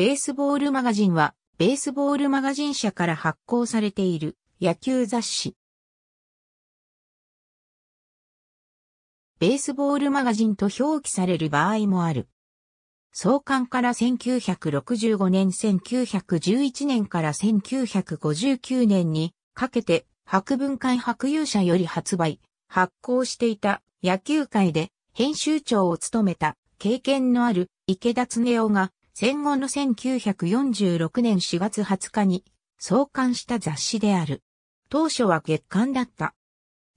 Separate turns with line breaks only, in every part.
ベースボールマガジンは、ベースボールマガジン社から発行されている野球雑誌。ベースボールマガジンと表記され
る場合もある。創刊から1965年1911年から1959年にかけて博文会博有社より発売、発行していた野球界で編集長を務めた経験のある池田恒夫が戦後の1946年4月20日に創刊した雑誌である。当初は月刊だった。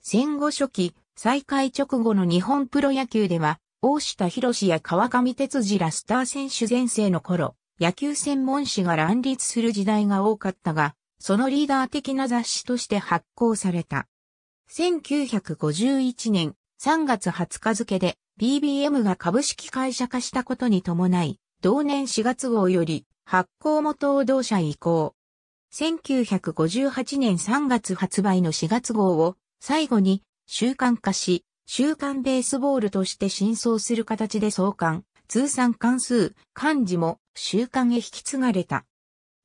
戦後初期、再開直後の日本プロ野球では、大下博や川上哲二、らスター選手前世の頃、野球専門誌が乱立する時代が多かったが、そのリーダー的な雑誌として発行された。1951年3月20日付で BBM が株式会社化したことに伴い、同年4月号より発行元を同社移行。1958年3月発売の4月号を最後に週刊化し、週刊ベースボールとして真相する形で創刊、通算関数、漢字も週刊へ引き継がれた。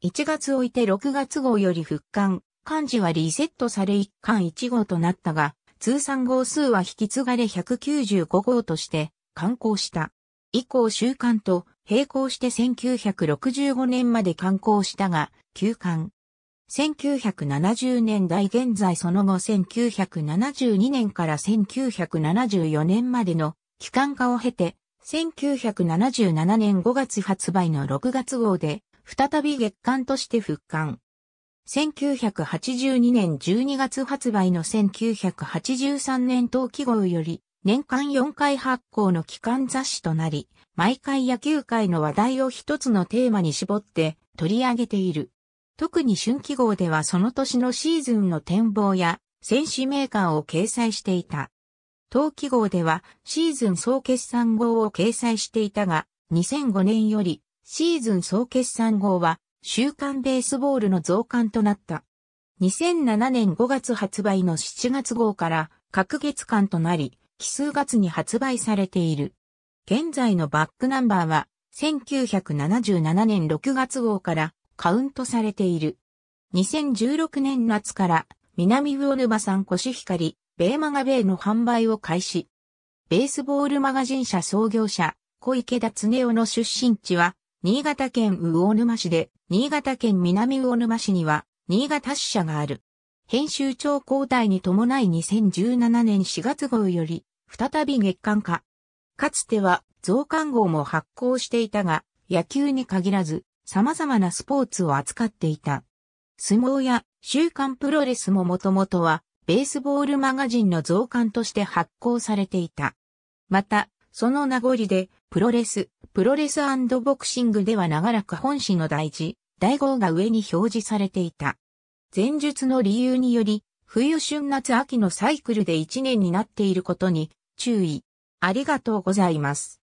1月置いて6月号より復刊、漢字はリセットされ1巻1号となったが、通算号数は引き継がれ195号として刊行した。以降週刊と並行して1965年まで刊行したが、休刊。1970年代現在その後1972年から1974年までの期間化を経て、1977年5月発売の6月号で、再び月刊として復刊。1982年12月発売の1983年冬季号より、年間4回発行の期間雑誌となり、毎回野球界の話題を一つのテーマに絞って取り上げている。特に春季号ではその年のシーズンの展望や選手名鑑を掲載していた。冬季号ではシーズン総決算号を掲載していたが、2005年よりシーズン総決算号は週刊ベースボールの増刊となった。2007年5月発売の7月号から各月間となり、奇数月に発売されている。現在のバックナンバーは、1977年6月号からカウントされている。2016年夏から、南魚沼産コシヒカリ、ベーマガベイの販売を開始。ベースボールマガジン社創業者、小池田恒夫の出身地は、新潟県魚沼市で、新潟県南魚沼市には、新潟支社がある。編集長交代に伴い2017年4月号より、再び月間化。かつては増刊号も発行していたが、野球に限らず様々なスポーツを扱っていた。相撲や週刊プロレスももともとはベースボールマガジンの増刊として発行されていた。また、その名残でプロレス、プロレスボクシングでは長らく本誌の大事、大号が上に表示されていた。前述の理由により、冬春夏秋のサイクルで1年になっていることに注意。ありがとうございます。